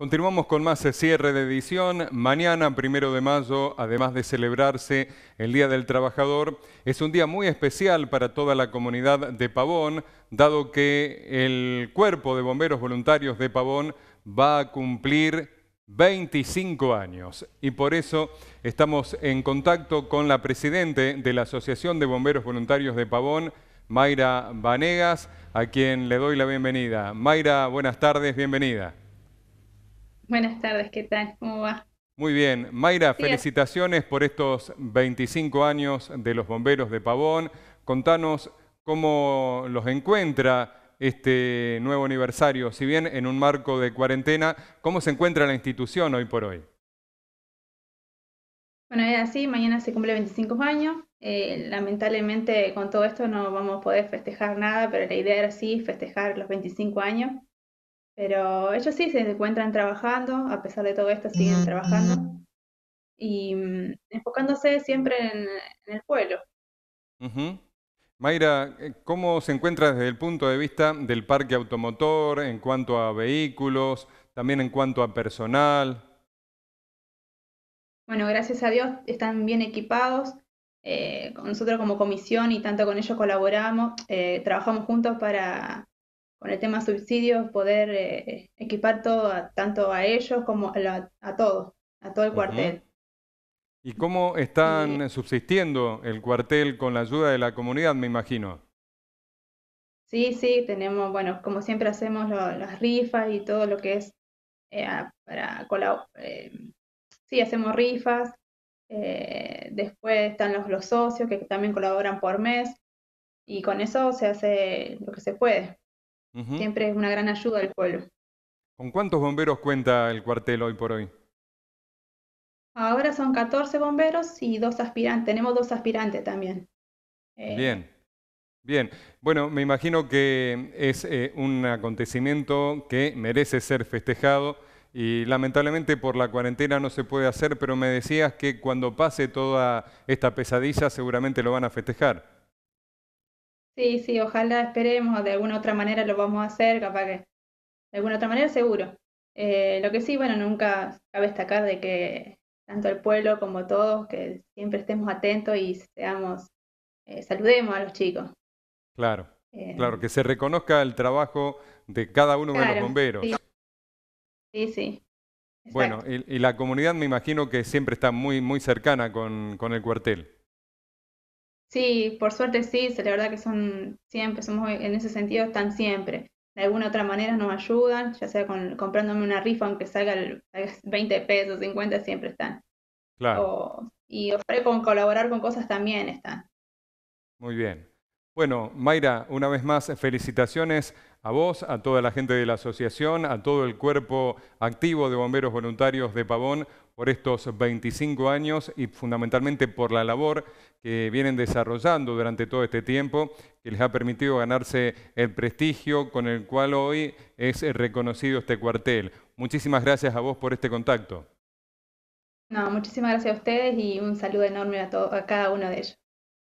Continuamos con más eh, cierre de edición. Mañana, primero de mayo, además de celebrarse el Día del Trabajador, es un día muy especial para toda la comunidad de Pavón, dado que el Cuerpo de Bomberos Voluntarios de Pavón va a cumplir 25 años. Y por eso estamos en contacto con la Presidente de la Asociación de Bomberos Voluntarios de Pavón, Mayra Vanegas, a quien le doy la bienvenida. Mayra, buenas tardes, bienvenida. Buenas tardes, ¿qué tal? ¿Cómo va? Muy bien. Mayra, felicitaciones por estos 25 años de los bomberos de Pavón. Contanos cómo los encuentra este nuevo aniversario, si bien en un marco de cuarentena, ¿cómo se encuentra la institución hoy por hoy? Bueno, es así, mañana se cumple 25 años. Eh, lamentablemente con todo esto no vamos a poder festejar nada, pero la idea era sí festejar los 25 años pero ellos sí se encuentran trabajando, a pesar de todo esto siguen mm, trabajando mm. y mm, enfocándose siempre en, el pueblo. Mayra, eh, ¿cómo se encuentra desde el punto de vista del parque automotor en cuanto a vehículos, también en cuanto a personal? Bueno, gracias a Dios están bien equipados. Eh, nosotros como comisión y tanto con ellos colaboramos, eh, trabajamos juntos para con el tema subsidios, poder eh, equipar todo, tanto a ellos como a, a todos, a todo el cuartel. ¿Y cómo están eh, subsistiendo el cuartel con la ayuda de la comunidad, me imagino? Sí, sí, tenemos, bueno, como siempre hacemos las rifas y todo lo que es eh, para eh, sí, hacemos rifas. después están los socios que también colaboran por mes y con eso se hace lo que se puede. Siempre es una gran ayuda al pueblo. ¿Con cuántos bomberos cuenta el cuartel hoy por hoy? Ahora son 14 bomberos y dos aspirantes. Tenemos dos aspirantes también. Eh, bien. Bien, bueno, me imagino que es eh, un acontecimiento que merece ser festejado y lamentablemente por la cuarentena no se puede hacer, pero me decías que cuando pase toda esta pesadilla seguramente lo van a festejar. Sí, sí, ojalá esperemos, de alguna otra manera lo vamos a hacer, capaz que, de alguna otra manera seguro. Eh, lo que sí, bueno, nunca cabe destacar de que tanto el pueblo como todos, que siempre estemos atentos y seamos, eh, saludemos a los chicos. Claro, eh, claro, que se reconozca el trabajo de cada uno de los bomberos. Sí, sí. Bueno, y, y, la comunidad me imagino que siempre está muy, muy cercana con, con el cuartel. Sí, por suerte sí, la verdad que son siempre, somos e, en ese sentido, están siempre. De alguna otra manera nos ayudan, ya sea comprándome una rifa, aunque salga 20 eh, pesos, 50, siempre están. Claro. y ofrece con colaborar con cosas también están. Muy bien. Bueno, Mayra, una vez más, eh, felicitaciones a vos, a toda la gente de la asociación, a todo el cuerpo activo de bomberos voluntarios de Pavón por estos 25 años y fundamentalmente por la labor que vienen desarrollando durante todo este tiempo, que les ha permitido ganarse el prestigio con el cual hoy es reconocido este cuartel. Muchísimas gracias a vos por este contacto. No, muchísimas gracias a ustedes y un saludo enorme a, a cada uno de ellos.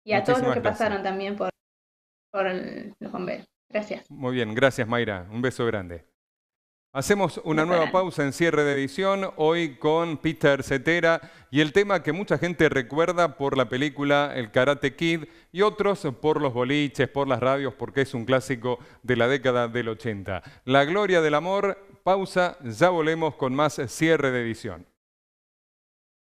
Y a todos los que pasaron también por, los bomberos. Gracias. Muy bien, gracias Mayra. Un beso grande. Hacemos una nueva pausa en cierre de edición, hoy con Peter Cetera y el tema que mucha gente recuerda por la película El Karate Kid y otros por los boliches, por las radios, porque es un clásico de la década del 80. La gloria del amor, pausa, ya volvemos con más cierre de edición.